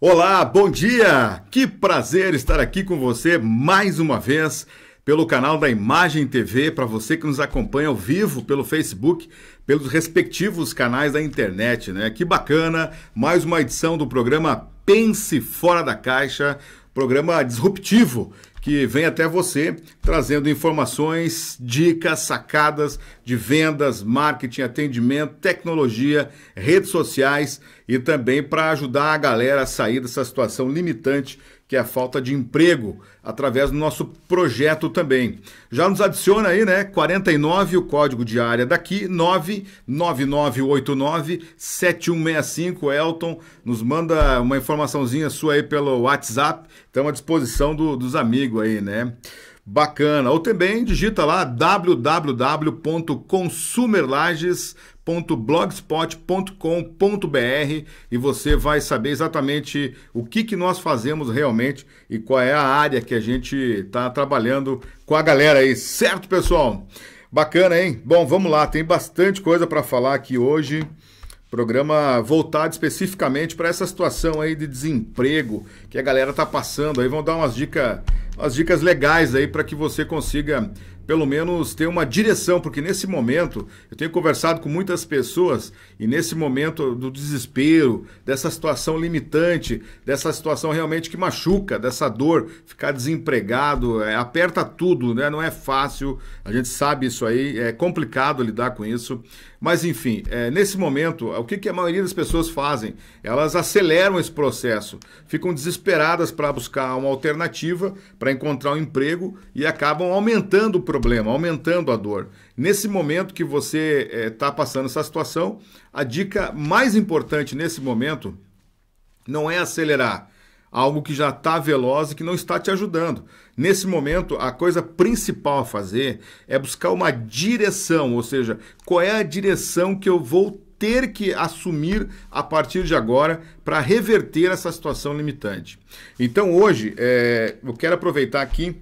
Olá, bom dia! Que prazer estar aqui com você mais uma vez pelo canal da Imagem TV, para você que nos acompanha ao vivo pelo Facebook, pelos respectivos canais da internet, né? Que bacana! Mais uma edição do programa Pense Fora da Caixa, programa disruptivo que vem até você trazendo informações, dicas, sacadas de vendas, marketing, atendimento, tecnologia, redes sociais e também para ajudar a galera a sair dessa situação limitante que é a falta de emprego, através do nosso projeto também. Já nos adiciona aí, né? 49, o código de área daqui, 99989-7165. Elton, nos manda uma informaçãozinha sua aí pelo WhatsApp. Estamos à disposição do, dos amigos aí, né? Bacana. Ou também digita lá www.consumerlages.blogspot.com.br e você vai saber exatamente o que, que nós fazemos realmente e qual é a área que a gente está trabalhando com a galera aí, certo, pessoal? Bacana, hein? Bom, vamos lá, tem bastante coisa para falar aqui hoje programa voltado especificamente para essa situação aí de desemprego que a galera tá passando. Aí vão dar umas dicas as dicas legais aí para que você consiga pelo menos ter uma direção, porque nesse momento eu tenho conversado com muitas pessoas e nesse momento do desespero, dessa situação limitante, dessa situação realmente que machuca, dessa dor, ficar desempregado, é, aperta tudo, né? Não é fácil, a gente sabe isso aí, é complicado lidar com isso, mas, enfim, é, nesse momento, o que, que, a maioria das pessoas fazem? Elas aceleram esse processo, ficam desesperadas para buscar uma alternativa, para encontrar um emprego e acabam aumentando o problema, aumentando a dor. Nesse momento que você está é, tá passando essa situação, a dica mais importante nesse momento não é acelerar algo que já está veloz e que não está te ajudando. Nesse momento, a coisa principal a fazer é buscar uma direção, ou seja, qual é a direção que eu vou ter que assumir a partir de agora para reverter essa situação limitante. Então, hoje, é, eu quero aproveitar aqui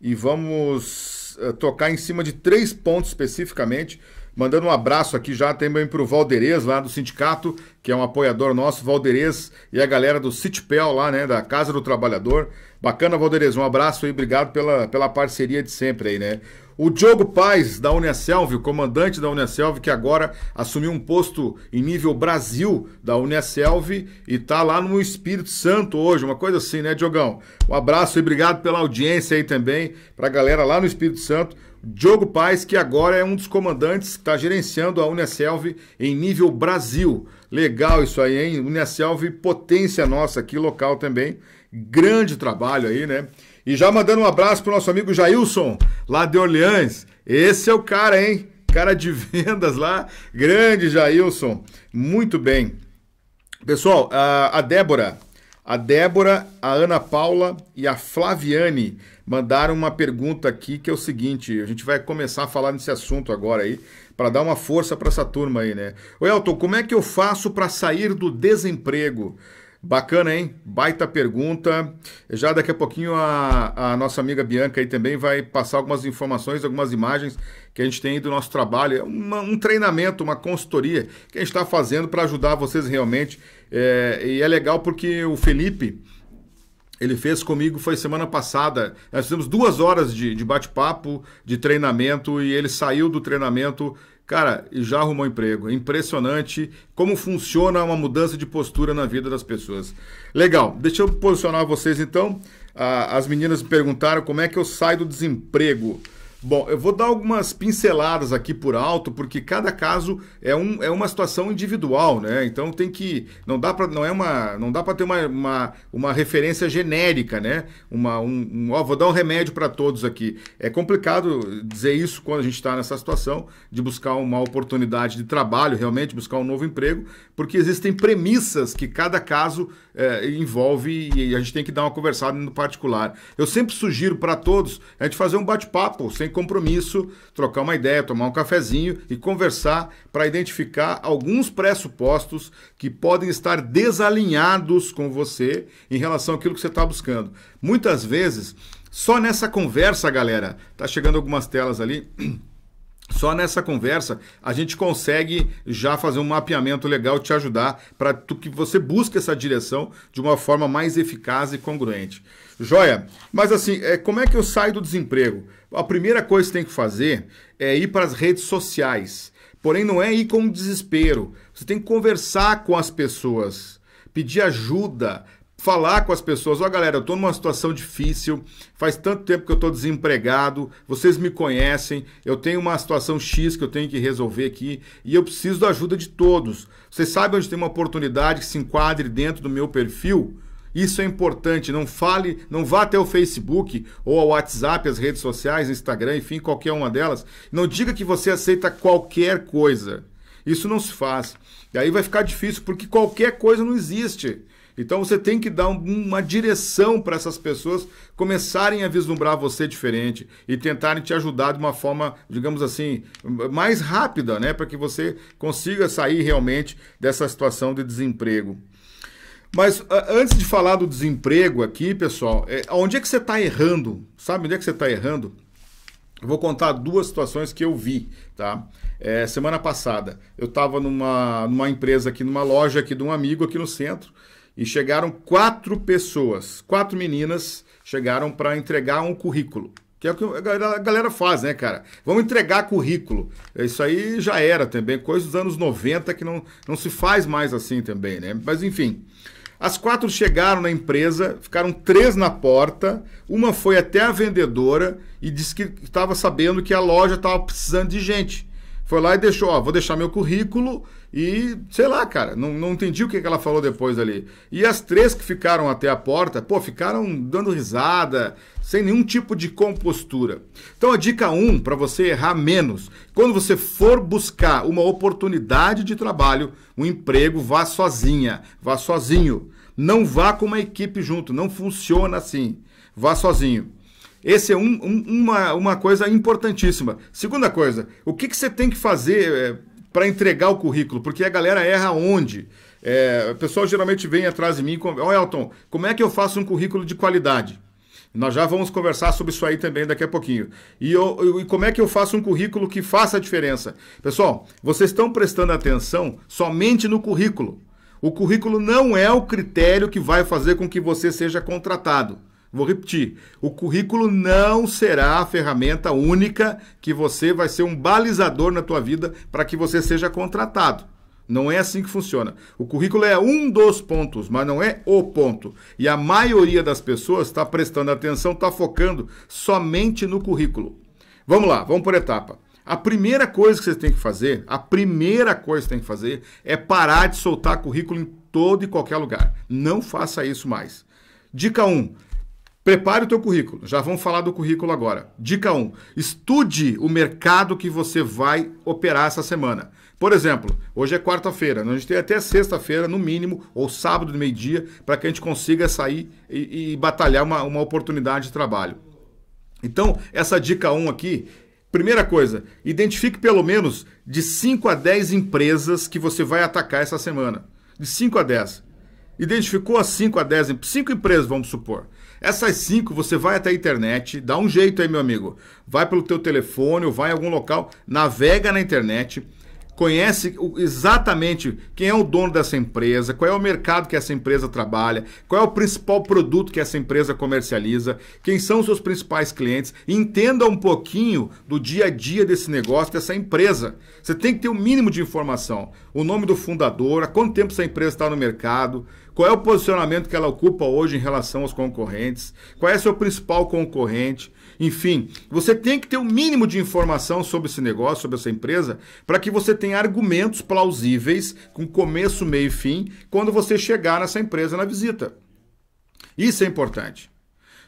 e vamos eh, tocar em cima de três pontos especificamente Mandando um abraço aqui já também para o Valderez, lá do sindicato, que é um apoiador nosso, Valderez, e a galera do Citipel lá, né, da Casa do Trabalhador. Bacana, Valderez, um abraço e obrigado pela, pela parceria de sempre aí, né? O Diogo Paz, da Unicelv, o comandante da Unicelv, que agora assumiu um posto em nível Brasil da Unicelv e está lá no Espírito Santo hoje, uma coisa assim, né, Diogão? Um abraço e obrigado pela audiência aí também, para a galera lá no Espírito Santo. Diogo Paes, que agora é um dos comandantes que está gerenciando a Unicelv em nível Brasil. Legal isso aí, hein? Unicelv, potência nossa aqui, local também. Grande trabalho aí, né? E já mandando um abraço pro nosso amigo Jailson, lá de Orleans. Esse é o cara, hein? Cara de vendas lá. Grande Jailson. Muito bem. Pessoal, a Débora, a Débora, a Ana Paula e a Flaviane mandaram uma pergunta aqui que é o seguinte: a gente vai começar a falar nesse assunto agora aí, para dar uma força para essa turma aí, né? Ô Elton, como é que eu faço para sair do desemprego? Bacana, hein? Baita pergunta. Já daqui a pouquinho a, a, nossa amiga Bianca aí também vai passar algumas informações, algumas imagens que a gente tem do nosso trabalho. É um treinamento, uma consultoria que a gente está fazendo para ajudar vocês realmente. É, e é legal porque o Felipe, ele fez comigo foi semana passada. Nós fizemos duas horas de, de bate-papo, de treinamento, e ele saiu do treinamento, cara, e já arrumou emprego. É impressionante como funciona uma mudança de postura na vida das pessoas. Legal, deixa eu posicionar vocês então. Ah, as meninas me perguntaram como é que eu saio do desemprego. Bom, eu vou dar algumas pinceladas aqui por alto, porque cada caso é, um, é uma situação individual, né? Então tem que não dá para não é uma não dá para ter uma, uma, uma, referência genérica, né? Uma um, um ó, vou dar um remédio para todos aqui. É complicado dizer isso quando a gente está nessa situação de buscar uma oportunidade de trabalho, realmente buscar um novo emprego, porque existem premissas que cada caso é, envolve e a gente tem que dar uma conversada no particular. Eu sempre sugiro para todos a gente fazer um bate-papo sem compromisso, trocar uma ideia, tomar um cafezinho e conversar para identificar alguns pressupostos que podem estar desalinhados com você em relação àquilo que você está buscando. Muitas vezes, só nessa conversa, galera, tá chegando algumas telas ali. Só nessa conversa a gente consegue já fazer um mapeamento legal te ajudar para que você busque essa direção de uma forma mais eficaz e congruente. Joia, mas assim, é, como é que eu saio do desemprego? A primeira coisa que tem que fazer é ir para as redes sociais. Porém, não é ir com desespero. Você tem que conversar com as pessoas, pedir ajuda, falar com as pessoas, ó oh, galera, eu tô numa situação difícil, faz tanto tempo que eu tô desempregado, vocês me conhecem, eu tenho uma situação X que eu tenho que resolver aqui e eu preciso da ajuda de todos. Vocês sabem onde tem uma oportunidade que se enquadre dentro do meu perfil? Isso é importante. Não fale, não vá até o Facebook ou ao WhatsApp, as redes sociais, Instagram, enfim, qualquer uma delas. Não diga que você aceita qualquer coisa. Isso não se faz. E aí vai ficar difícil, porque qualquer coisa não existe. Então você tem que dar uma direção para essas pessoas começarem a vislumbrar você diferente e tentarem te ajudar de uma forma, digamos assim, mais rápida, né, para que você consiga sair realmente dessa situação de desemprego. Mas antes de falar do desemprego aqui, pessoal, é, onde é que você está errando? Sabe onde é que você está errando? Eu vou contar duas situações que eu vi, tá? É, semana passada, eu estava numa, numa empresa aqui, numa loja aqui de um amigo aqui no centro, e chegaram quatro pessoas, quatro meninas chegaram para entregar um currículo. Que é o que a galera, faz, né, cara? Vamos entregar currículo. Isso aí já era também, coisa dos anos 90 que não, não se faz mais assim também, né? Mas enfim. As quatro chegaram na empresa, ficaram três na porta, uma foi até a vendedora e disse que estava sabendo que a loja estava precisando de gente. Foi lá e deixou, ó, vou deixar meu currículo e, sei lá, cara, não, não entendi o que, ela falou depois ali. E as três que ficaram até a porta, pô, ficaram dando risada, sem nenhum tipo de compostura. Então a dica 1, um, para você errar menos, quando você for buscar uma oportunidade de trabalho, um emprego, vá sozinha, vá sozinho. Não vá com uma equipe junto, não funciona assim. Vá sozinho. Esse é um, um, uma, uma coisa importantíssima. Segunda coisa, o que, que você tem que fazer? É, para entregar o currículo, porque a galera erra onde? É, o pessoal geralmente vem atrás de mim e ó oh, Elton, como é que eu faço um currículo de qualidade? Nós já vamos conversar sobre isso aí também daqui a pouquinho. E, eu, eu, e como é que eu faço um currículo que faça a diferença? Pessoal, vocês estão prestando atenção somente no currículo. O currículo não é o critério que vai fazer com que você seja contratado. Vou repetir: o currículo não será a ferramenta única que você vai ser um balizador na tua vida para que você seja contratado. Não é assim que funciona. O currículo é um dos pontos, mas não é o ponto. E a maioria das pessoas está prestando atenção, está focando somente no currículo. Vamos lá, vamos por etapa. A primeira coisa que você tem que fazer, a primeira coisa que você tem que fazer é parar de soltar currículo em todo e qualquer lugar. Não faça isso mais. Dica 1. Um, Prepare o teu currículo. Já vamos falar do currículo agora. Dica 1. Estude o mercado que você vai operar essa semana. Por exemplo, hoje é quarta-feira, né? a gente tem até sexta-feira, no mínimo, ou sábado de meio-dia, para que a gente consiga sair e, e batalhar uma, uma oportunidade de trabalho. Então, essa dica 1 aqui, Primeira coisa, identifique pelo menos de 5 a 10 empresas que você vai atacar essa semana. De 5 a 10. Identificou as 5 a 10, 5 empresas, vamos supor. Essas cinco você vai até a internet, dá um jeito aí, meu amigo. Vai pelo teu telefone, ou vai em algum local, navega na internet, conhece exatamente quem é o dono dessa empresa, qual é o mercado que essa empresa trabalha, qual é o principal produto que essa empresa comercializa, quem são seus principais clientes, entenda um pouquinho do dia a dia desse negócio, dessa empresa. Você tem que ter o um mínimo de informação. O nome do fundador, há quanto tempo essa empresa está no mercado, qual é o posicionamento que ela ocupa hoje em relação aos concorrentes, qual é seu principal concorrente, enfim, você tem que ter o um mínimo de informação sobre esse negócio, sobre essa empresa, para que você tenha argumentos plausíveis, com começo, meio e fim, quando você chegar nessa empresa na visita. Isso é importante.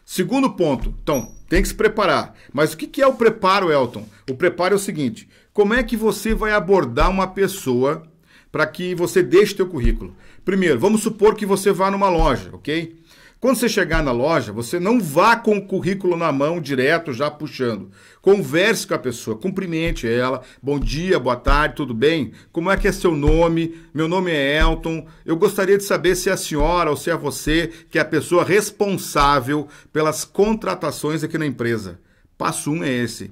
Segundo ponto, então, tem que se preparar. Mas o que é o preparo, Elton? O preparo é o seguinte: como é que você vai abordar uma pessoa para que você deixe teu currículo? Primeiro, vamos supor que você vá numa loja, ok? Quando você chegar na loja, você não vá com o currículo na mão direto, já puxando. Converse com a pessoa, cumprimente ela. Bom dia, boa tarde, tudo bem? Como é que é seu nome? Meu nome é Elton. Eu gostaria de saber se é a senhora ou se é você que é a pessoa responsável pelas contratações aqui na empresa. Passo um é esse.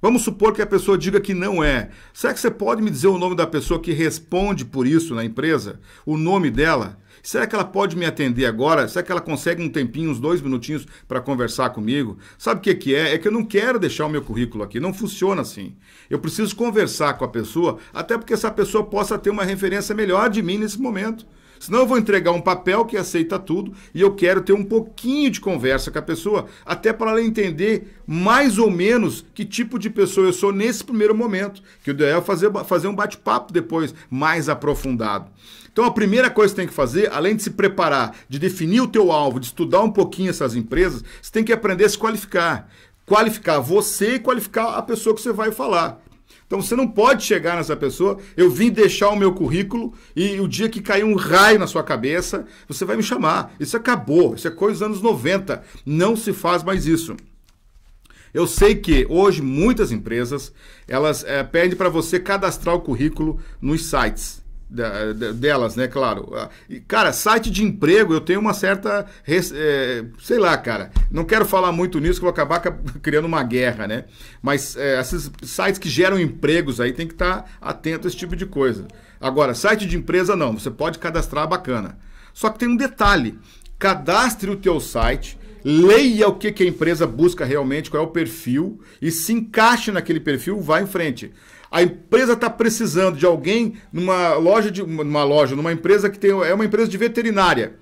Vamos supor que a pessoa diga que não é. Será que você pode me dizer o nome da pessoa que responde por isso na empresa? O nome dela? Será que ela pode me atender agora? Será que ela consegue um tempinho, uns dois minutinhos, para conversar comigo? Sabe o que, que é? É que eu não quero deixar o meu currículo aqui. Não funciona assim. Eu preciso conversar com a pessoa, até porque essa pessoa possa ter uma referência melhor de mim nesse momento. Senão eu vou entregar um papel que aceita tudo e eu quero ter um pouquinho de conversa com a pessoa, até para ela entender mais ou menos que tipo de pessoa eu sou nesse primeiro momento. Que o ideal é fazer, fazer um bate-papo depois mais aprofundado. Então a primeira coisa que você tem que fazer, além de se preparar, de definir o teu alvo, de estudar um pouquinho essas empresas, você tem que aprender a se qualificar. Qualificar você e qualificar a pessoa que você vai falar. Então você não pode chegar nessa pessoa, eu vim deixar o meu currículo e o dia que cair um raio na sua cabeça, você vai me chamar. Isso acabou, isso é coisa dos anos 90. Não se faz mais isso. Eu sei que hoje muitas empresas elas é, pedem para você cadastrar o currículo nos sites da, delas, né? Claro. Ah, e, cara, site de emprego, eu tenho uma certa. É, sei lá, cara. Não quero falar muito nisso, que vou acabar criando uma guerra, né? Mas é, esses sites que geram empregos aí tem que estar tá atento a esse tipo de coisa. Agora, site de empresa não, você pode cadastrar bacana. Só que tem um detalhe: cadastre o teu site. Leia o que, que a empresa busca realmente, qual é o perfil, e se encaixe naquele perfil, vá em frente. A empresa está precisando de alguém numa loja, de, numa loja, numa empresa que tem, é uma empresa de veterinária.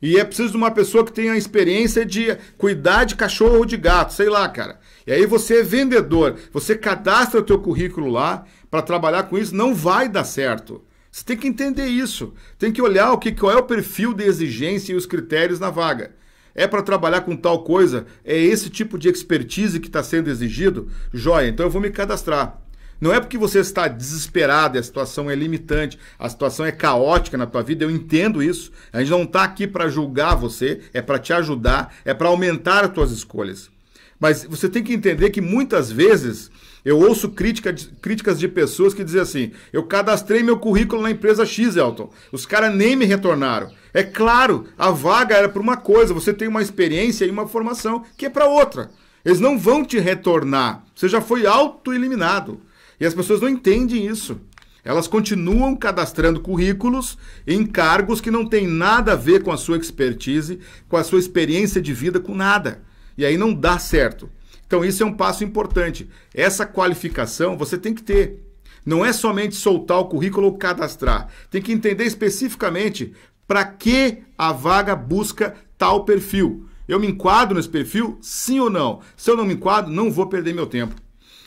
E é preciso de uma pessoa que tenha experiência de cuidar de cachorro ou de gato, sei lá, cara. E aí você é vendedor, você cadastra o teu currículo lá para trabalhar com isso, não vai dar certo. Você tem que entender isso. Tem que olhar o que qual é o perfil de exigência e os critérios na vaga. É para trabalhar com tal coisa? É esse tipo de expertise que está sendo exigido? Joia, então eu vou me cadastrar. Não é porque você está desesperado, a situação é limitante, a situação é caótica na tua vida, eu entendo isso. A gente não está aqui para julgar você, é para te ajudar, é para aumentar as tuas escolhas. Mas você tem que entender que muitas vezes eu ouço crítica de, críticas de pessoas que dizem assim: eu cadastrei meu currículo na empresa X, Elton. Os caras nem me retornaram. É claro, a vaga era para uma coisa, você tem uma experiência e uma formação que é para outra. Eles não vão te retornar. Você já foi auto-eliminado. E as pessoas não entendem isso. Elas continuam cadastrando currículos em cargos que não têm nada a ver com a sua expertise, com a sua experiência de vida, com nada. E aí não dá certo. Então isso é um passo importante. Essa qualificação você tem que ter. Não é somente soltar o currículo ou cadastrar. Tem que entender especificamente para que a vaga busca tal perfil. Eu me enquadro nesse perfil? Sim ou não? Se eu não me enquadro, não vou perder meu tempo.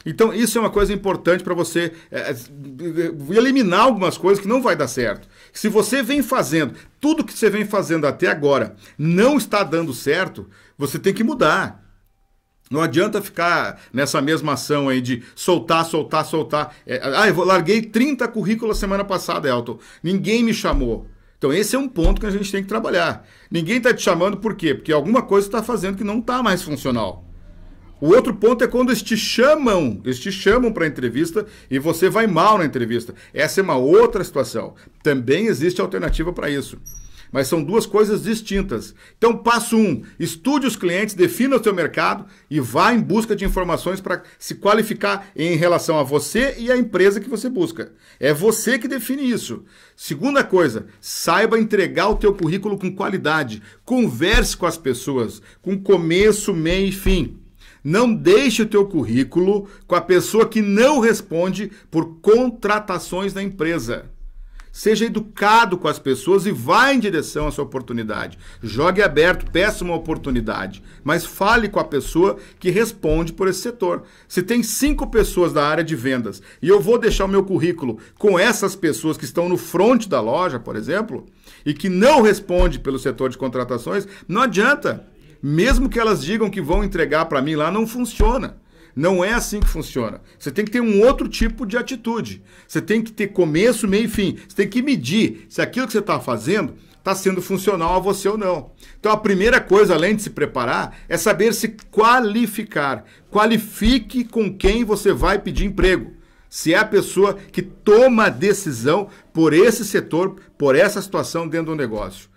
Então, isso é uma coisa importante para você é, é, eliminar algumas coisas que não vai dar certo. Se você vem fazendo tudo que você vem fazendo até agora não está dando certo, você tem que mudar. Não adianta ficar nessa mesma ação aí de soltar, soltar, soltar. É, ah, eu larguei 30 currículos semana passada, Elton. Ninguém me chamou. Então esse é um ponto que a gente tem que trabalhar. Ninguém está te chamando por quê? Porque alguma coisa está fazendo que não está mais funcional. O outro ponto é quando eles te chamam, eles te chamam para entrevista e você vai mal na entrevista. Essa é uma outra situação. Também existe alternativa para isso. Mas são duas coisas distintas. Então, passo um: estude os clientes, defina o seu mercado e vá em busca de informações para se qualificar em relação a você e a empresa que você busca. É você que define isso. Segunda coisa, saiba entregar o teu currículo com qualidade. Converse com as pessoas, com começo, meio e fim. Não deixe o teu currículo com a pessoa que não responde por contratações na empresa. Seja educado com as pessoas e vá em direção à sua oportunidade. Jogue aberto, peça uma oportunidade, mas fale com a pessoa que responde por esse setor. Se tem cinco pessoas da área de vendas e eu vou deixar o meu currículo com essas pessoas que estão no front da loja, por exemplo, e que não responde pelo setor de contratações, não adianta mesmo que elas digam que vão entregar para mim lá, não funciona. Não é assim que funciona. Você tem que ter um outro tipo de atitude. Você tem que ter começo, meio e fim. Você tem que medir se aquilo que você está fazendo está sendo funcional a você ou não. Então a primeira coisa, além de se preparar, é saber se qualificar. Qualifique com quem você vai pedir emprego. Se é a pessoa que toma a decisão por esse setor, por essa situação dentro do negócio.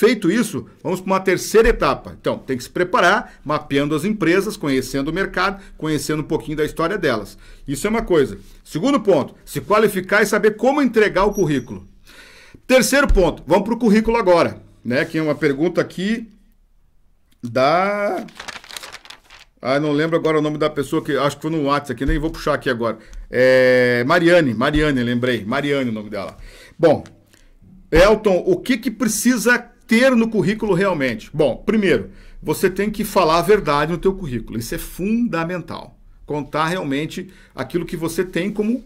Feito isso, vamos para uma terceira etapa. Então, tem que se preparar, mapeando as empresas, conhecendo o mercado, conhecendo um pouquinho da história delas. Isso é uma coisa. Segundo ponto, se qualificar e saber como entregar o currículo. Terceiro ponto, vamos para o currículo agora, né? Que é uma pergunta aqui da. Ah, não lembro agora o nome da pessoa que. Acho que foi no WhatsApp aqui, nem vou puxar aqui agora. É... Mariane, Mariane, lembrei. Mariane o nome dela. Bom, Elton, o que, que precisa ter no currículo realmente? Bom, primeiro, você tem que falar a verdade no teu currículo. Isso é fundamental. Contar realmente aquilo que você tem como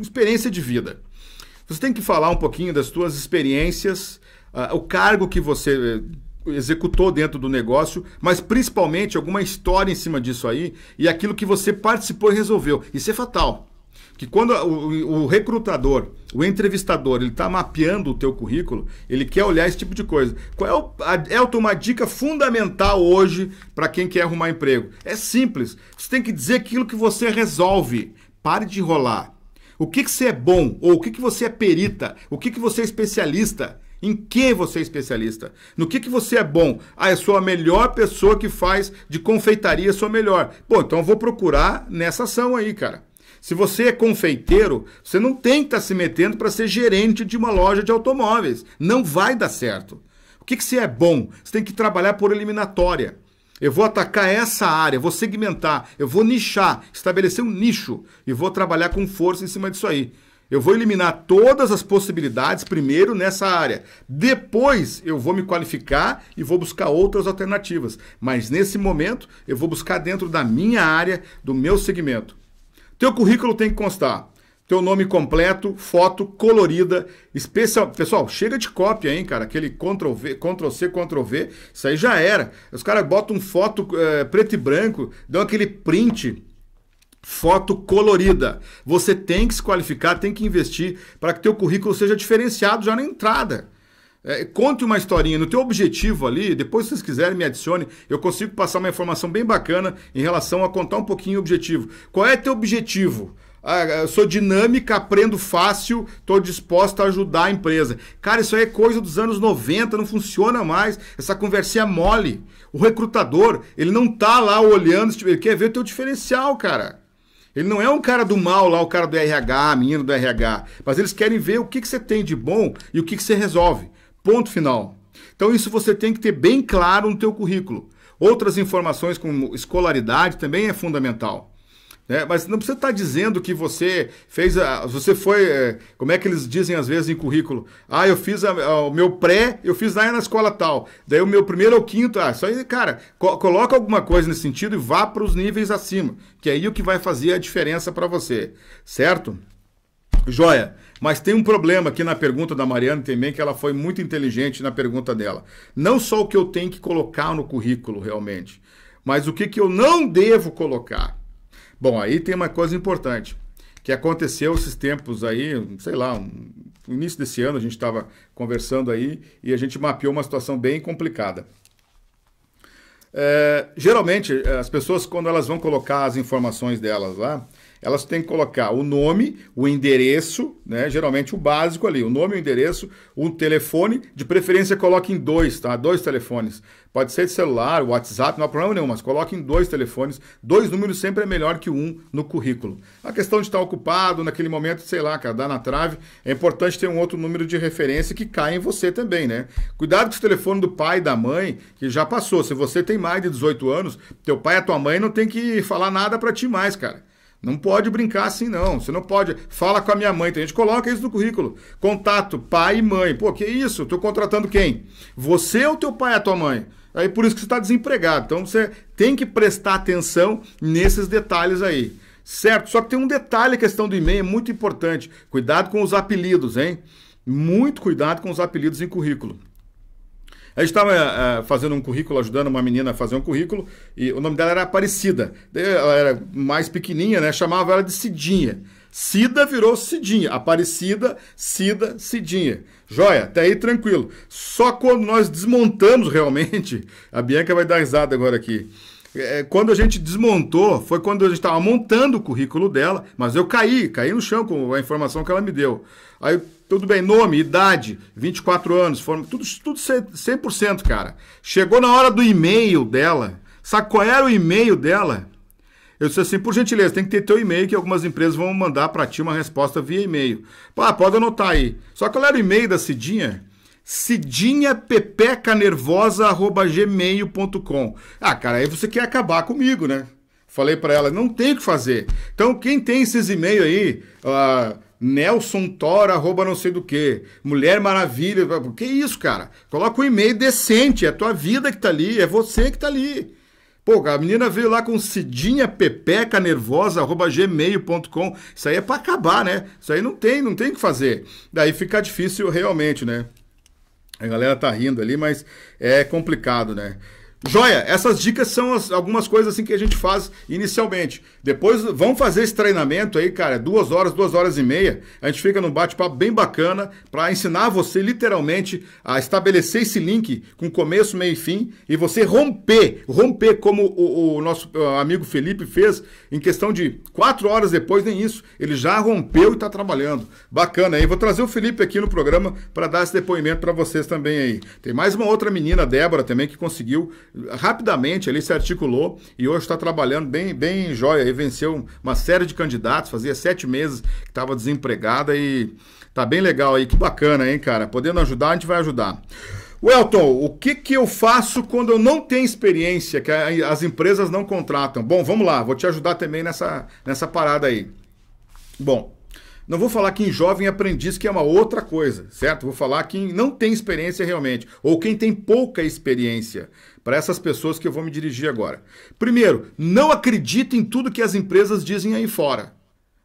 experiência de vida. Você tem que falar um pouquinho das suas experiências, uh, o cargo que você eh, executou dentro do negócio, mas principalmente alguma história em cima disso aí e aquilo que você participou e resolveu. Isso é fatal que quando o, o recrutador, o entrevistador, ele está mapeando o teu currículo, ele quer olhar esse tipo de coisa. Qual é, o, a, Elton, é uma dica fundamental hoje para quem quer arrumar emprego? É simples. Você tem que dizer aquilo que você resolve. Pare de rolar. O que, que você é bom? Ou o que, que você é perita? O que, que você é especialista? Em que você é especialista? No que, que você é bom? Ah, eu sou a melhor pessoa que faz de confeitaria, sou a melhor. Pô, então eu vou procurar nessa ação aí, cara. Se você é confeiteiro, você não tem que estar tá se metendo para ser gerente de uma loja de automóveis. Não vai dar certo. O que, que você é bom? Você tem que trabalhar por eliminatória. Eu vou atacar essa área, vou segmentar, eu vou nichar, estabelecer um nicho e vou trabalhar com força em cima disso aí. Eu vou eliminar todas as possibilidades primeiro nessa área. Depois eu vou me qualificar e vou buscar outras alternativas. Mas nesse momento eu vou buscar dentro da minha área, do meu segmento. Teu currículo tem que constar teu nome completo, foto colorida, especial. Pessoal, chega de cópia, hein, cara? Aquele Ctrl V, Ctrl C, Ctrl V, isso aí já era. Os caras botam foto é, preto e branco, dão aquele print. Foto colorida. Você tem que se qualificar, tem que investir para que teu currículo seja diferenciado já na entrada. É, conte uma historinha, no teu objetivo ali, depois se vocês quiserem me adicione, eu consigo passar uma informação bem bacana em relação a contar um pouquinho o objetivo. Qual é teu objetivo? Ah, sou dinâmica, aprendo fácil, estou disposta a ajudar a empresa. Cara, isso aí é coisa dos anos 90, não funciona mais. Essa conversinha mole. O recrutador, ele não tá lá olhando, tipo, ele quer ver o teu diferencial, cara. Ele não é um cara do mal lá, o cara do RH, a menina do RH. Mas eles querem ver o que, que você tem de bom e o que, que você resolve. Ponto final. Então isso você tem que ter bem claro no teu currículo. Outras informações como escolaridade também é fundamental. Né? Mas não precisa estar tá dizendo que você fez a, você foi é, como é que eles dizem às vezes em currículo ah eu fiz a, a, o meu pré eu fiz lá na escola tal daí o meu primeiro ao é quinto ah isso aí cara co coloca alguma coisa nesse sentido e vá para os níveis acima que é aí o que vai fazer a diferença para você certo joia mas tem um problema aqui na pergunta da Mariana também, que ela foi muito inteligente na pergunta dela. Não só o que eu tenho que colocar no currículo realmente, mas o que, que eu não devo colocar. Bom, aí tem uma coisa importante que aconteceu esses tempos aí, sei lá, um, início desse ano a gente estava conversando aí e a gente mapeou uma situação bem complicada. É, geralmente, as pessoas, quando elas vão colocar as informações delas lá, elas têm que colocar o nome, o endereço, né? Geralmente o básico ali, o nome, o endereço, o telefone, de preferência coloque em dois, tá? Dois telefones. Pode ser de celular, WhatsApp, não há problema nenhum, mas coloque em dois telefones. Dois números sempre é melhor que um no currículo. A questão de estar ocupado naquele momento, sei lá, cara, dá na trave, é importante ter um outro número de referência que caia em você também, né? Cuidado com o telefone do pai e da mãe, que já passou. Se você tem mais de 18 anos, teu pai e tua mãe não tem que falar nada para ti mais, cara. Não pode brincar assim, não. Você não pode. Fala com a minha mãe. A gente coloca isso no currículo. Contato, pai e mãe. Pô, que isso? Estou contratando quem? Você ou teu pai e a tua mãe? Aí por isso que você está desempregado. Então você tem que prestar atenção nesses detalhes aí. Certo? Só que tem um detalhe, a questão do e-mail é muito importante. Cuidado com os apelidos, hein? Muito cuidado com os apelidos em currículo. A gente estava eh, eh, fazendo um currículo, ajudando uma menina a fazer um currículo, e o nome dela era Aparecida. Ela era mais pequenininha, né? Chamava ela de Cidinha. Cida virou Cidinha. Aparecida, Cida, Cidinha. Joia, até aí tranquilo. Só quando nós desmontamos realmente, a Bianca vai dar risada agora aqui é, quando a gente desmontou, foi quando a gente estava montando o currículo dela, mas eu caí, caí no chão com a informação que ela me deu. Aí, tudo bem, nome, idade, 24 anos, forma, tudo, tudo 100%, cara. Chegou na hora do e-mail dela, sabe qual era o e-mail dela? Eu disse assim, por gentileza, tem que ter teu e-mail que algumas empresas vão mandar para ti uma resposta via e-mail. Pá, ah, pode anotar aí. Só que qual era o e-mail da Cidinha? cidinhapepecanervosa.gmail.com. Ah, cara, aí você quer acabar comigo, né? Falei para ela, não tem o que fazer. Então, quem tem esses e-mails aí, uh, Nelson Tora, arroba não sei do que, Mulher Maravilha, que isso, cara? Coloca um e-mail decente, é a tua vida que tá ali, é você que tá ali. Pô, a menina veio lá com cidinha pepeca nervosa, arroba gmail.com. Isso aí é para acabar, né? Isso aí não tem, não tem o que fazer. Daí fica difícil realmente, né? A galera tá rindo ali, mas é complicado, né? Joia, essas dicas são as, algumas coisas assim que a gente faz inicialmente. Depois vão fazer esse treinamento aí, cara, duas horas, duas horas e meia. A gente fica num bate-papo bem bacana para ensinar você literalmente a estabelecer esse link com começo, meio e fim e você romper, romper como o, o nosso ah, amigo Felipe fez em questão de quatro horas depois, nem isso. Ele já rompeu e está trabalhando. Bacana aí. Vou trazer o Felipe aqui no programa para dar esse depoimento para vocês também aí. Tem mais uma outra menina, Débora, também que conseguiu rapidamente ele se articulou e hoje está trabalhando bem, bem joia. E venceu uma série de candidatos, fazia sete meses que estava desempregada e tá bem legal aí. Que bacana, hein, cara? Podendo ajudar, a gente vai ajudar. Welton, o que, que eu faço quando eu não tenho experiência, que as empresas não contratam? Bom, vamos lá, vou te ajudar também nessa, nessa parada aí. Bom, não vou falar que em jovem aprendiz, que é uma outra coisa, certo? Vou falar quem não tem experiência realmente, ou quem tem pouca experiência para essas pessoas que eu vou me dirigir agora. Primeiro, não acredite em tudo que as empresas dizem aí fora.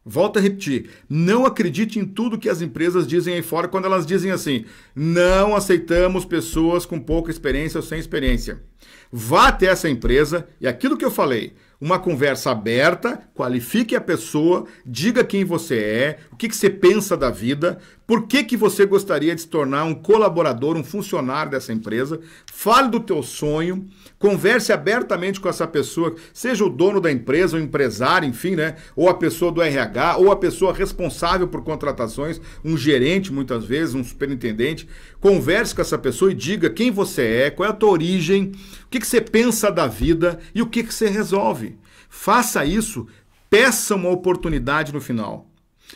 Volto a repetir, não acredite em tudo que as empresas dizem aí fora quando elas dizem assim: não aceitamos pessoas com pouca experiência ou sem experiência. Vá até essa empresa e aquilo que eu falei, uma conversa aberta, qualifique a pessoa, diga quem você é, o que, que você pensa da vida, por que, que você gostaria de se tornar um colaborador, um funcionário dessa empresa, fale do teu sonho, converse abertamente com essa pessoa, seja o dono da empresa, o empresário, enfim, né? Ou a pessoa do RH, ou a pessoa responsável por contratações, um gerente muitas vezes, um superintendente. Converse com essa pessoa e diga quem você é, qual é a tua origem, o que, que você pensa da vida e o que, que você resolve. Faça isso, peça uma oportunidade no final.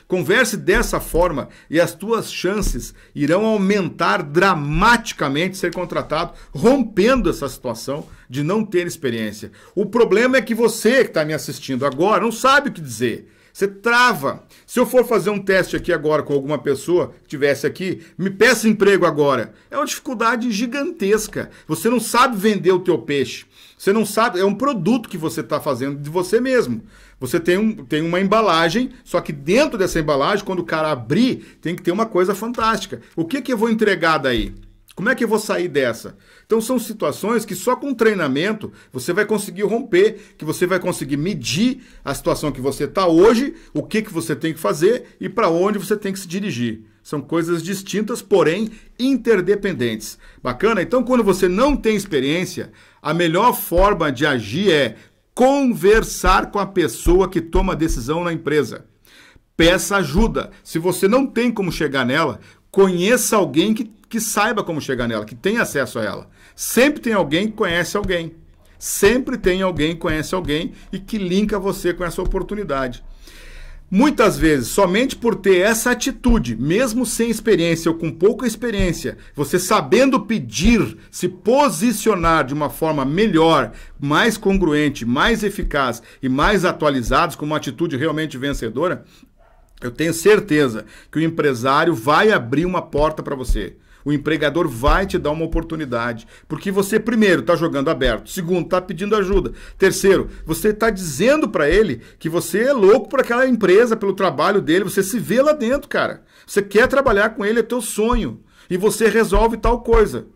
Converse dessa forma e as tuas chances irão aumentar dramaticamente ser contratado, rompendo essa situação de não ter experiência. O problema é que você que está me assistindo agora não sabe o que dizer. Você trava. Se eu for fazer um teste aqui agora com alguma pessoa que estivesse aqui, me peça emprego agora. É uma dificuldade gigantesca. Você não sabe vender o teu peixe. Você não sabe, é um produto que você está fazendo de você mesmo. Você tem, um, tem uma embalagem, só que dentro dessa embalagem, quando o cara abrir, tem que ter uma coisa fantástica. O que, que eu vou entregar daí? Como é que eu vou sair dessa? Então são situações que só com treinamento você vai conseguir romper, que você vai conseguir medir a situação que você está hoje, o que, que você tem que fazer e para onde você tem que se dirigir. São coisas distintas, porém interdependentes. Bacana? Então, quando você não tem experiência, a melhor forma de agir é conversar com a pessoa que toma a decisão na empresa. Peça ajuda. Se você não tem como chegar nela, conheça alguém que, que saiba como chegar nela, que tenha acesso a ela. Sempre tem alguém que conhece alguém. Sempre tem alguém que conhece alguém e que linka você com essa oportunidade. Muitas vezes, somente por ter essa atitude, mesmo sem experiência ou com pouca experiência, você sabendo pedir, se posicionar de uma forma melhor, mais congruente, mais eficaz e mais atualizados, com uma atitude realmente vencedora, eu tenho certeza que o empresário vai abrir uma porta para você. O empregador vai te dar uma oportunidade, porque você primeiro está jogando aberto, segundo está pedindo ajuda, terceiro você está dizendo para ele que você é louco por aquela empresa, pelo trabalho dele, você se vê lá dentro, cara. Você quer trabalhar com ele, é teu sonho e você resolve tal coisa.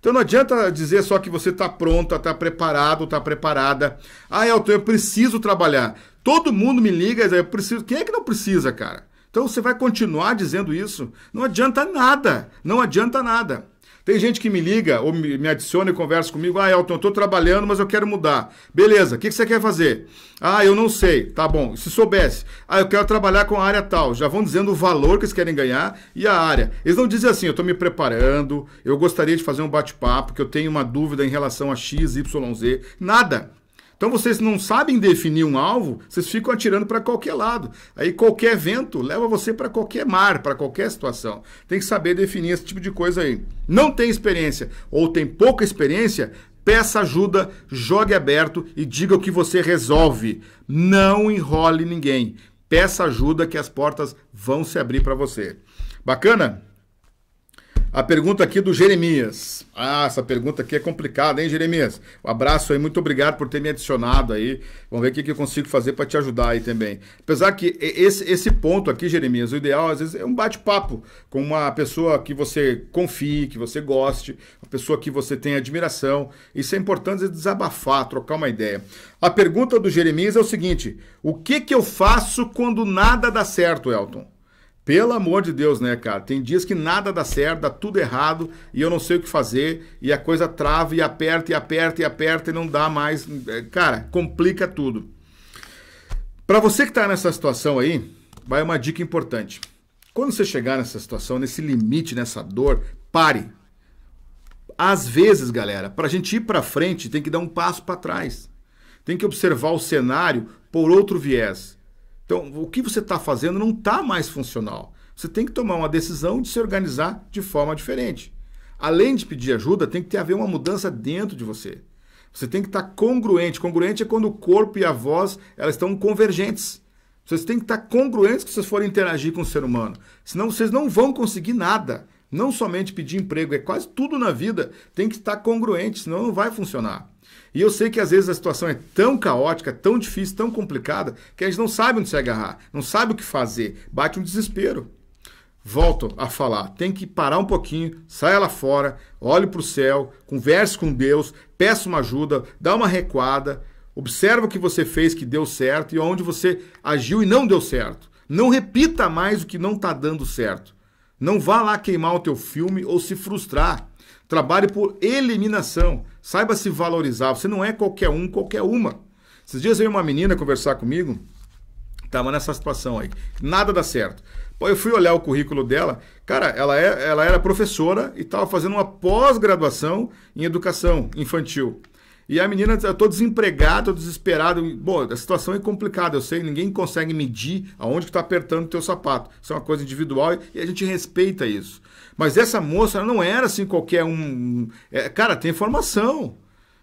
Então não adianta dizer só que você está pronto, está preparado, está preparada. Ah, Elton, eu preciso trabalhar. Todo mundo me liga, eu preciso. Quem é que não precisa, cara? Então você vai continuar dizendo isso? Não adianta nada, não adianta nada. Tem gente que me liga ou me, me adiciona e conversa comigo. Ah, Elton, eu estou trabalhando, mas eu quero mudar. Beleza, o que, que, você quer fazer? Ah, eu não sei. Tá bom, se soubesse. Ah, eu quero trabalhar com a área tal. Já vão dizendo o valor que eles querem ganhar e a área. Eles não dizem assim, eu estou me preparando, eu gostaria de fazer um bate-papo, que eu tenho uma dúvida em relação a X, Y, Z. Nada. Então vocês não sabem definir um alvo, vocês ficam atirando para qualquer lado. Aí qualquer vento leva você para qualquer mar, para qualquer situação. Tem que saber definir esse tipo de coisa aí. Não tem experiência ou tem pouca experiência, peça ajuda, jogue aberto e diga o que você resolve. Não enrole ninguém. Peça ajuda que as portas vão se abrir para você. Bacana? A pergunta aqui é do Jeremias. Ah, essa pergunta aqui é complicada, hein, Jeremias? Um abraço aí, muito obrigado por ter me adicionado aí. Vamos ver o que, que eu consigo fazer para te ajudar aí também. Apesar que esse, esse ponto aqui, Jeremias, o ideal às vezes é um bate-papo com uma pessoa que você confie, que você goste, uma pessoa que você tem admiração. Isso é importante desabafar, trocar uma ideia. A pergunta do Jeremias é o seguinte: o que, que eu faço quando nada dá certo, Elton? Pelo amor de Deus, né, cara? Tem dias que nada dá certo, dá tudo errado e eu não sei o que fazer e a coisa trava e aperta e aperta e aperta e não dá mais. É, cara, complica tudo. Para você que está nessa situação aí, vai uma dica importante. Quando você chegar nessa situação, nesse limite, nessa dor, pare. Às vezes, galera, para a gente ir para frente, tem que dar um passo para trás. Tem que observar o cenário por outro viés. Então, o que você está fazendo não está mais funcional. Você tem que tomar uma decisão de se organizar de forma diferente. Além de pedir ajuda, tem que ter, haver uma mudança dentro de você. Você tem que estar tá congruente. Congruente é quando o corpo e a voz elas estão convergentes. Vocês têm que estar tá congruentes que vocês forem interagir com o ser humano. Senão vocês não vão conseguir nada. Não somente pedir emprego, é quase tudo na vida. Tem que estar tá congruente, senão não vai funcionar. E eu sei que às vezes a situação é tão caótica, tão difícil, tão complicada, que a gente não sabe onde se agarrar, não sabe o que fazer, bate um desespero. Volto a falar, tem que parar um pouquinho, saia lá fora, olhe para o céu, converse com Deus, peça uma ajuda, dá uma recuada, observa o que você fez que deu certo e onde você agiu e não deu certo. Não repita mais o que não está dando certo. Não vá lá queimar o teu filme ou se frustrar. Trabalhe por eliminação. Saiba se valorizar. Você não é qualquer um, qualquer uma. Esses dias veio uma menina conversar comigo, tava nessa situação aí. Nada dá certo. Pô, eu fui olhar o currículo dela, cara, ela, é, ela era professora e estava fazendo uma pós-graduação em educação infantil. E a menina, eu tô desempregado, tô desesperado. Bom, a situação é complicada, eu sei, ninguém consegue medir aonde que tá apertando o teu sapato. Isso é uma coisa individual e a gente respeita isso. Mas essa moça não era assim qualquer um. É, cara, tem formação.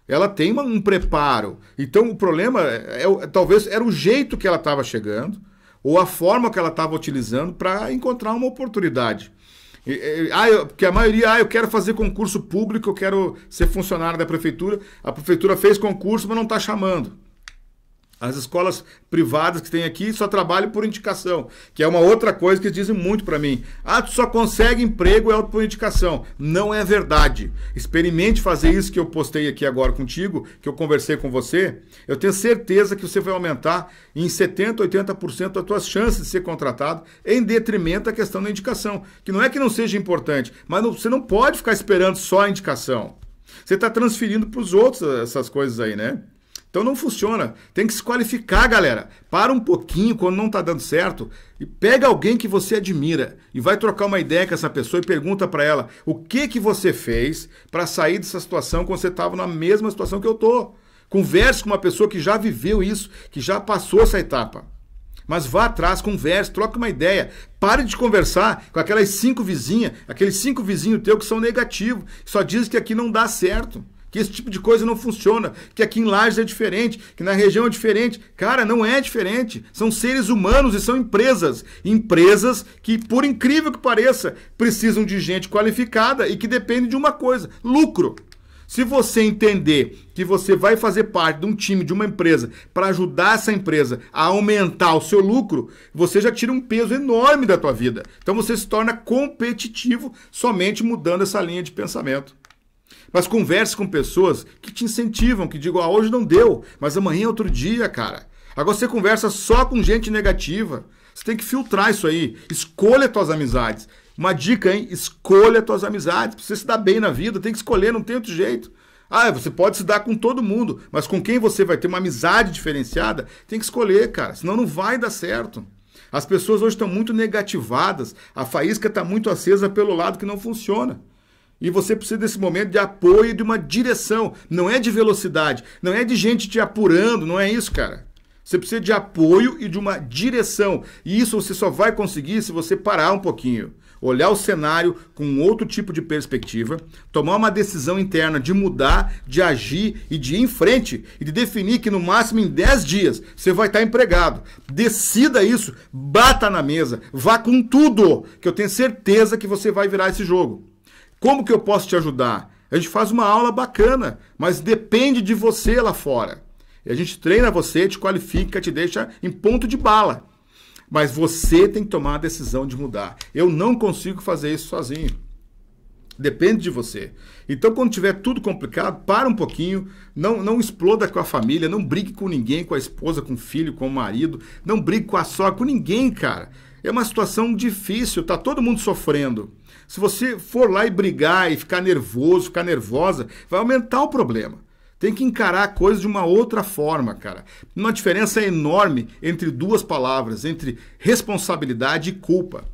Ela tem uma, um preparo. Então o problema é, é, talvez era o jeito que ela estava chegando ou a forma que ela estava utilizando para encontrar uma oportunidade. E, e, ah, eu, porque a maioria, ah, eu quero fazer concurso público, eu quero ser funcionário da prefeitura. A prefeitura fez concurso, mas não está chamando. As escolas privadas que tem aqui só trabalham por indicação, que é uma outra coisa que dizem muito para mim. Ah, tu só consegue emprego é por indicação. Não é verdade. Experimente fazer isso que eu postei aqui agora contigo, que eu conversei com você. Eu tenho certeza que você vai aumentar em 70, 80% as tuas chances de ser contratado, em detrimento da questão da indicação, que não é que não seja importante, mas não, você não pode ficar esperando só a indicação. Você está transferindo para os outros essas coisas aí, né? Então não funciona. Tem que se qualificar, galera. Para um pouquinho quando não tá dando certo e pega alguém que você admira e vai trocar uma ideia com essa pessoa e pergunta para ela: "O que que você fez para sair dessa situação quando você tava na mesma situação que eu tô?" Converse com uma pessoa que já viveu isso, que já passou essa etapa. Mas vá atrás, converse, troque uma ideia. Pare de conversar com aquelas cinco vizinhas, aqueles cinco vizinhos teus que são negativos, só dizem que aqui não dá certo que esse tipo de coisa não funciona, que aqui em Lages é diferente, que na região é diferente. Cara, não é diferente. São seres humanos e são empresas. Empresas que, por incrível que pareça, precisam de gente qualificada e que dependem de uma coisa: lucro. Se você entender que você vai fazer parte de um time, de uma empresa, para ajudar essa empresa a aumentar o seu lucro, você já tira um peso enorme da tua vida. Então você se torna competitivo somente mudando essa linha de pensamento. Mas converse com pessoas que te incentivam, que digam, ah, hoje não deu, mas amanhã é outro dia, cara. Agora você conversa só com gente negativa. Você tem que filtrar isso aí. Escolha tuas amizades. Uma dica, hein? Escolha tuas amizades. Pra você se dar bem na vida, tem que escolher, não tem outro jeito. Ah, você pode se dar com todo mundo, mas com quem você vai ter uma amizade diferenciada, tem que escolher, cara. Senão não vai dar certo. As pessoas hoje estão muito negativadas, a faísca está muito acesa pelo lado que não funciona. E você precisa desse momento de apoio, de uma direção. Não é de velocidade, não é de gente te apurando, não é isso, cara. Você precisa de apoio e de uma direção. E isso você só vai conseguir se você parar um pouquinho, olhar o cenário com outro tipo de perspectiva, tomar uma decisão interna de mudar, de agir e de ir em frente e de definir que no máximo em 10 dias você vai estar empregado. Decida isso, bata na mesa, vá com tudo, que eu tenho certeza que você vai virar esse jogo. Como que eu posso te ajudar? A gente faz uma aula bacana, mas depende de você lá fora. E a gente treina você, te qualifica, te deixa em ponto de bala. Mas você tem que tomar a decisão de mudar. Eu não consigo fazer isso sozinho. Depende de você. Então, quando tiver tudo complicado, para um pouquinho, não, não exploda com a família, não brigue com ninguém, com a esposa, com o filho, com o marido, não brigue com a sogra, com ninguém, cara. É uma situação difícil, tá todo mundo sofrendo. Se você for lá e brigar e ficar nervoso, ficar nervosa, vai aumentar o problema. Tem que encarar a coisa de uma outra forma, cara. Uma diferença enorme entre duas palavras, entre responsabilidade e culpa.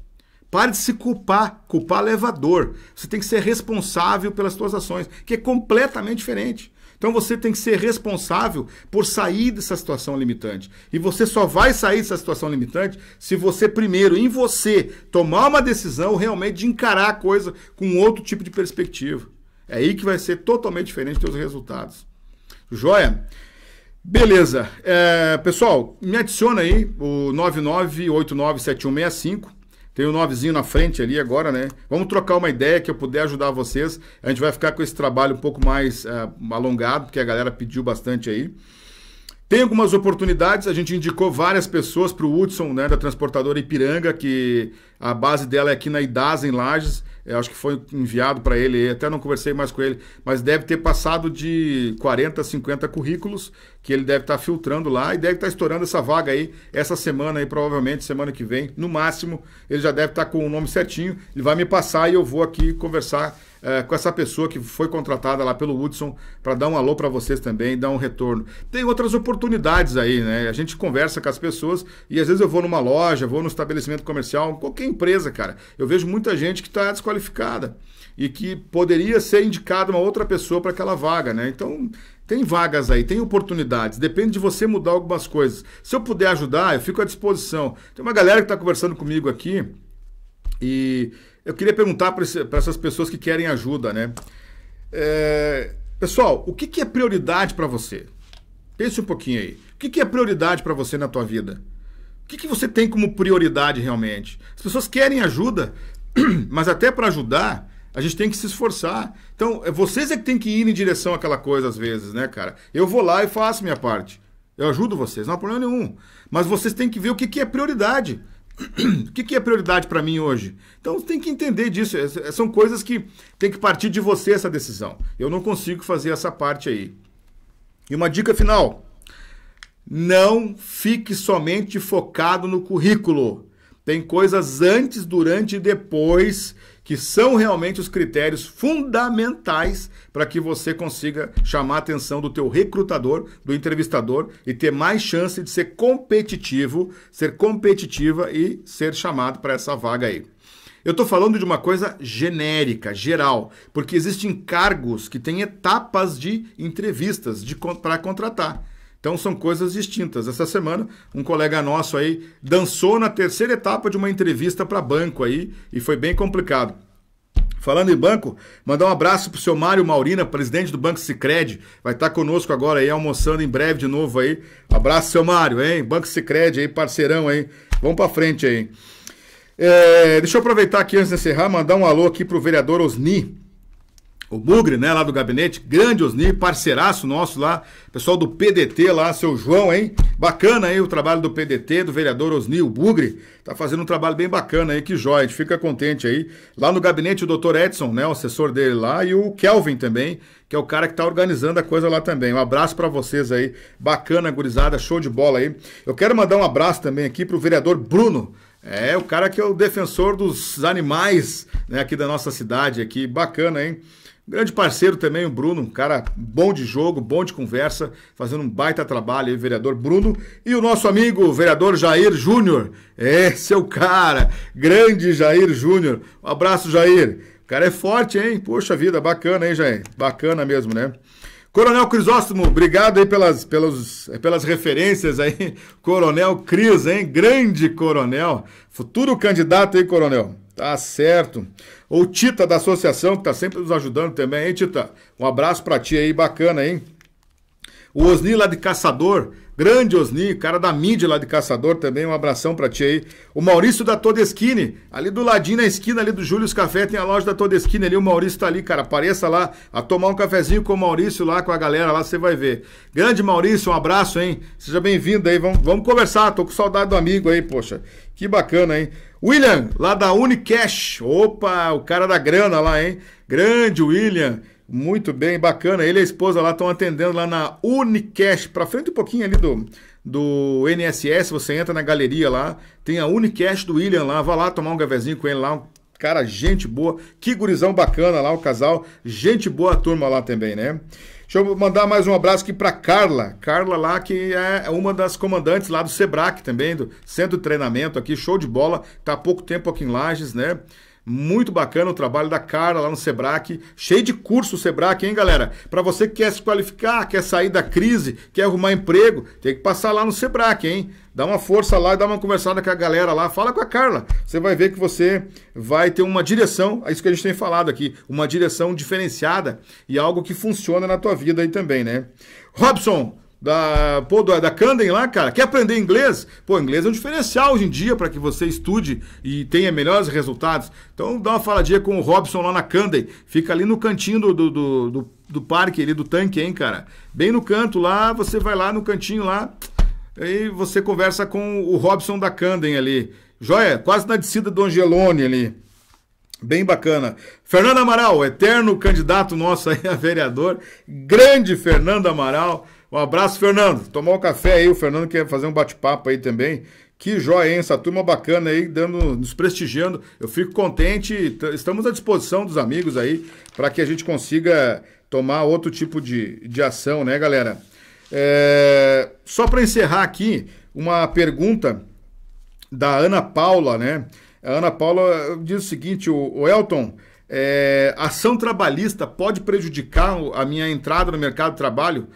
Pare de se culpar. Culpar é leva dor. Você tem que ser responsável pelas suas ações, que é completamente diferente. Então você tem que ser responsável por sair dessa situação limitante. E você só vai sair dessa situação limitante se você primeiro em você tomar uma decisão realmente de encarar a coisa com outro tipo de perspectiva. É aí que vai ser totalmente diferente os teus resultados. Joia? Beleza. É, pessoal, me adiciona aí o 99897165 tem um novezinho na frente ali agora, né? Vamos trocar uma ideia que eu puder ajudar vocês. A gente vai ficar com esse trabalho um pouco mais uh, alongado, porque a galera pediu bastante aí. Tem algumas oportunidades, a gente indicou várias pessoas para o Hudson, né, da transportadora Ipiranga, que a base dela é aqui na Idasa, em Lages. Eu acho que foi enviado para ele, até não conversei mais com ele, mas deve ter passado de 40, 50 currículos que ele deve estar tá filtrando lá e deve estar tá estourando essa vaga aí essa semana aí, provavelmente semana que vem, no máximo, ele já deve estar tá com o nome certinho, ele vai me passar e eu vou aqui conversar é, com essa pessoa que foi contratada lá pelo Hudson para dar um alô para vocês também, dar um retorno. Tem outras oportunidades aí, né? A gente conversa com as pessoas e às vezes eu vou numa loja, vou num estabelecimento comercial, qualquer empresa, cara. Eu vejo muita gente que está desqualificada e que poderia ser indicada uma outra pessoa para aquela vaga, né? Então, tem vagas aí, tem oportunidades. Depende de você mudar algumas coisas. Se eu puder ajudar, eu fico à disposição. Tem uma galera que está conversando comigo aqui e eu queria perguntar para essas pessoas que querem ajuda, né? É, pessoal, o que, que é prioridade para você? Pense um pouquinho aí. O que, que é prioridade para você na tua vida? O que, que você tem como prioridade realmente? As pessoas querem ajuda, mas até para ajudar, a gente tem que se esforçar. Então, é, vocês é que tem que ir em direção àquela coisa às vezes, né, cara? Eu vou lá e faço minha parte. Eu ajudo vocês, não há problema nenhum. Mas vocês têm que ver o que, que é prioridade. o que, que é prioridade para mim hoje? Então tem que entender disso. É, é, são coisas que tem que partir de você essa decisão. Eu não consigo fazer essa parte aí. E uma dica final: não fique somente focado no currículo. Tem coisas antes, durante e depois que são realmente os critérios fundamentais para que você consiga chamar a atenção do teu recrutador, do entrevistador e ter mais chance de ser competitivo, ser competitiva e ser chamado para essa vaga aí. Eu estou falando de uma coisa genérica, geral, porque existem cargos que têm etapas de entrevistas para contratar. Então são coisas distintas. Essa semana, um colega nosso aí dançou na terceira etapa de uma entrevista para banco aí e foi bem complicado. Falando em banco, mandar um abraço pro seu Mário Maurina, presidente do Banco Sicredi, vai estar tá conosco agora aí almoçando em breve de novo aí. Abraço seu Mário, hein? Banco Sicredi aí, parceirão aí. Vamos para frente aí. É, deixa eu aproveitar aqui antes de encerrar, mandar um alô aqui pro vereador Osni, o Bugre, né, lá do gabinete, grande Osni, parceiraço nosso lá, pessoal do PDT lá, seu João, hein? Bacana aí o trabalho do PDT, do vereador Osni, o Bugre, tá fazendo um trabalho bem bacana aí, que jóia, a gente fica contente aí. Lá no gabinete o doutor Edson, né, o assessor dele lá, e o Kelvin também, que é o cara que tá organizando a coisa lá também. Um abraço para vocês aí, bacana, gurizada, show de bola aí. Eu quero mandar um abraço também aqui pro vereador Bruno, é, o cara que é o defensor dos animais, né, aqui da nossa cidade aqui, bacana, hein? Grande parceiro também, o Bruno, um cara bom de jogo, bom de conversa, fazendo um baita trabalho aí, vereador Bruno. E o nosso amigo, o vereador Jair Júnior. É, seu cara, grande Jair Júnior. Um abraço, Jair. O cara é forte, hein? Poxa vida, bacana, hein, Jair? Bacana mesmo, né? Coronel Crisóstomo, obrigado aí pelas, pelas, eh, pelas referências aí. Coronel Cris, hein? Grande coronel. Futuro candidato aí, coronel. Tá certo. Ou Tita da associação, que tá sempre nos ajudando também, hein, Tita? Um abraço para ti aí, bacana, hein? O Osni lá de Caçador, grande Osni, cara da mídia lá de Caçador também, um abração pra ti aí. O Maurício da Todeschini, ali do ladinho na esquina ali do Júlio Café, tem a loja da Todeschini ali, o Maurício tá ali, cara, apareça lá a tomar um cafezinho com o Maurício lá, com a galera lá, você vai ver. Grande Maurício, um abraço, hein? Seja bem-vindo aí, vamos, vamos conversar, tô com saudade do amigo aí, poxa. Que bacana, hein? William, lá da Unicash. Opa, o cara da grana lá, hein? Grande William. Muito bem, bacana. Ele e a esposa lá estão atendendo lá na Unicash, para frente um pouquinho ali do, do NSS, você entra na galeria lá, tem a Unicash do William lá, vá lá tomar um gavezinho com ele lá, cara, gente boa, que gurizão bacana lá o casal, gente boa a turma lá também, né? Deixa eu mandar mais um abraço aqui para Carla. Carla lá, que é uma das comandantes lá do SEBRAC também, do Centro de Treinamento aqui, show de bola. Tá há pouco tempo aqui em Lages, né? Muito bacana o trabalho da Carla lá no Sebrac, cheio de curso Sebrac, hein, galera? Para você que quer se qualificar, quer sair da crise, quer arrumar emprego, tem que passar lá no Sebrac, hein? Dá uma força lá, dá uma conversada com a galera lá, fala com a Carla. Você vai ver que você vai ter uma direção, é isso que a gente tem falado aqui, uma direção diferenciada e algo que funciona na tua vida aí também, né? Robson, da, pô, da, da lá, cara. Quer aprender inglês? Pô, inglês é um diferencial hoje em dia para que você estude e tenha melhores resultados. Então dá uma faladinha com o Robson lá na Canden. Fica ali no cantinho do, do, do, do, do parque ali, do tanque, hein, cara. Bem no canto lá, você vai lá no cantinho lá. Aí você conversa com o Robson da Canden ali. Joia, quase na descida do Angelone ali. Bem bacana. Fernando Amaral, eterno candidato nosso aí a vereador. Grande Fernando Amaral um abraço, Fernando. Tomar um café aí. O Fernando quer fazer um bate-papo aí também. Que joia, hein? Essa turma bacana aí, dando, nos prestigiando. Eu fico contente. Estamos à disposição dos amigos aí para que a gente consiga tomar outro tipo de, de ação, né, galera? É... Só para encerrar aqui, uma pergunta da Ana Paula, né? A Ana Paula eh, diz o seguinte: o, Elton, é... ação trabalhista pode prejudicar a minha entrada no mercado de trabalho?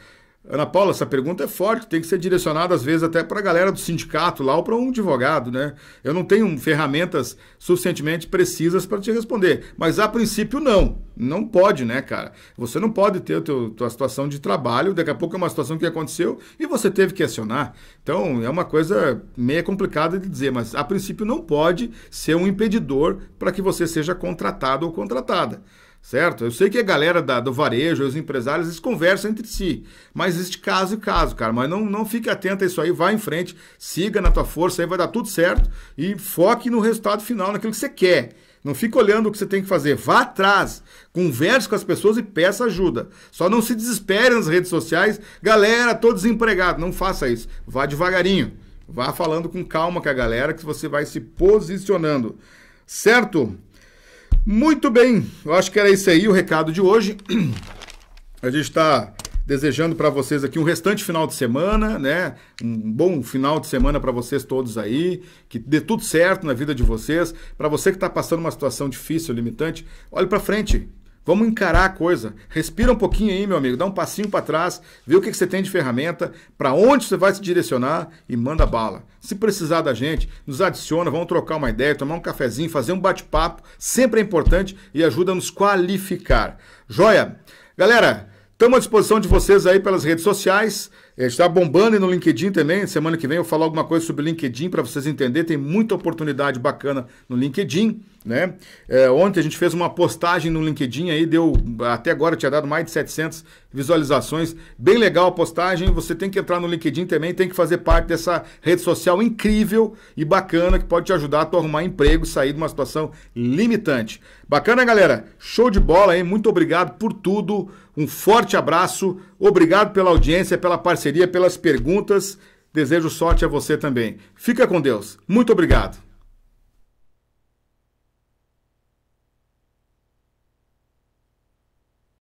Ana Paula, essa pergunta é forte, tem que ser direcionada às vezes até para a galera do sindicato lá ou para um advogado, né? Eu não tenho ferramentas suficientemente precisas para te responder, mas a princípio não, não pode, né, cara? Você não pode ter a tua situação de trabalho, daqui a pouco é uma situação que aconteceu e você teve que acionar. Então é uma coisa meio complicada de dizer, mas a princípio não pode ser um impedidor para que você seja contratado ou contratada certo? Eu sei que a galera da, do varejo, os empresários, eles conversam entre si, mas existe caso e caso, cara, mas não, não fique atento a isso aí, vai em frente, siga na tua força, aí vai dar tudo certo e foque no resultado final, naquilo que você quer. Não fique olhando o que você tem que fazer, vá atrás, converse com as pessoas e peça ajuda. Só não se desespere nas redes sociais, galera, tô desempregado, não faça isso, vá devagarinho. Vá falando com calma com a galera que você vai se posicionando. Certo? Muito bem, eu acho que era isso aí o recado de hoje. A gente está desejando para vocês aqui um restante final de semana, né? Um bom final de semana para vocês todos aí, que dê tudo certo na vida de vocês. Para você que está passando uma situação difícil, limitante, olhe para frente, Vamos encarar a coisa. Respira um pouquinho aí, meu amigo. Dá um passinho para trás, vê o que, que você tem de ferramenta, para onde você vai se direcionar e manda bala. Se precisar da gente, nos adiciona, vamos trocar uma ideia, tomar um cafezinho, fazer um bate-papo. Sempre é importante e ajuda a nos qualificar. Joia? Galera, estamos à disposição de vocês aí pelas redes sociais. Está bombando aí no LinkedIn também. Semana que vem eu vou falar alguma coisa sobre LinkedIn para vocês entenderem. Tem muita oportunidade bacana no LinkedIn. Né? É, ontem a gente fez uma postagem no LinkedIn aí, deu até agora tinha dado mais de 700 visualizações. Bem legal a postagem. Você tem que entrar no LinkedIn também, tem que fazer parte dessa rede social incrível e bacana que pode te ajudar a tu arrumar emprego e sair de uma situação limitante. Bacana, galera? Show de bola, hein? Muito obrigado por tudo. Um forte abraço. Obrigado pela audiência, pela parceria, pelas perguntas. Desejo sorte a você também. Fica com Deus. Muito obrigado.